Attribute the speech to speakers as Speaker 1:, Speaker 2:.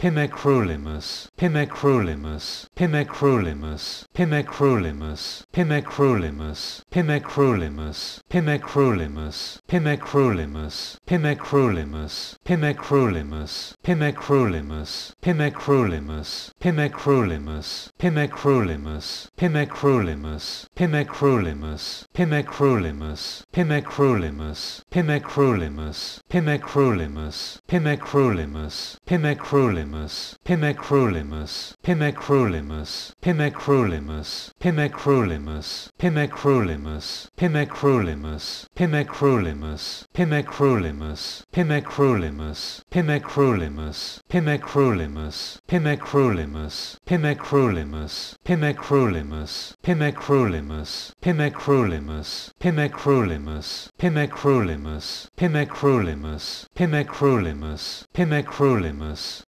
Speaker 1: Pimecrolimus, Pimecrolimus, Pimecrolimus, Pimecrolimus, Pimecrolimus, Pimecrolimus, Pimecrolimus, Pimecrolimus, Pimecrolimus, Pimecrolimus, Pimecrolimus, Pimecrolimus, Pimecrolimus, Pimecrolimus, Pimecrolimus, Pimecrolimus, Pimecrolimus, Pimecrolimus, Pimecrolimus, Pimecrolimus, Pimecrolimus, Pimecrolimus, Pimecrolimus, Pimecrolimus, Pimecrolimus, Pimecrolimus, Pimecrolimus, Pimecrolimus, Pimecrolimus, Pimecrolimus, Pimecrolimus, Pimecrolimus, Pimecrolimus, Pimecrolimus, Pimecrolimus, Pimecrolimus, Pimecrolimus, Pimecrolimus, Pimecrolimus, Pimecrolimus, Pimecrolimus, Pimecrolimus, Pimecrolimus,